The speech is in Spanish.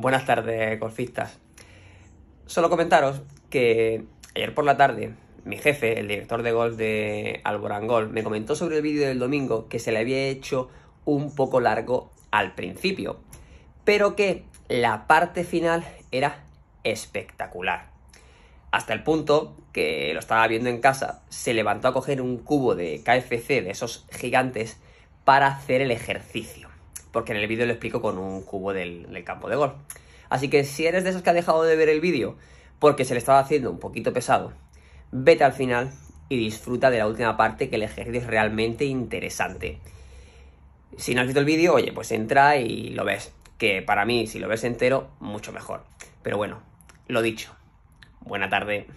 Buenas tardes, golfistas. Solo comentaros que ayer por la tarde mi jefe, el director de golf de Alborangol, me comentó sobre el vídeo del domingo que se le había hecho un poco largo al principio, pero que la parte final era espectacular. Hasta el punto que lo estaba viendo en casa, se levantó a coger un cubo de KFC de esos gigantes para hacer el ejercicio porque en el vídeo lo explico con un cubo del, campo de gol. Así que si eres de esos que ha dejado de ver el vídeo porque se le estaba haciendo un poquito pesado, vete al final y disfruta de la última parte que el ejercicio es realmente interesante. Si no has visto el vídeo, oye, pues entra y lo ves. Que para mí, si lo ves entero, mucho mejor. Pero bueno, lo dicho. Buena tarde.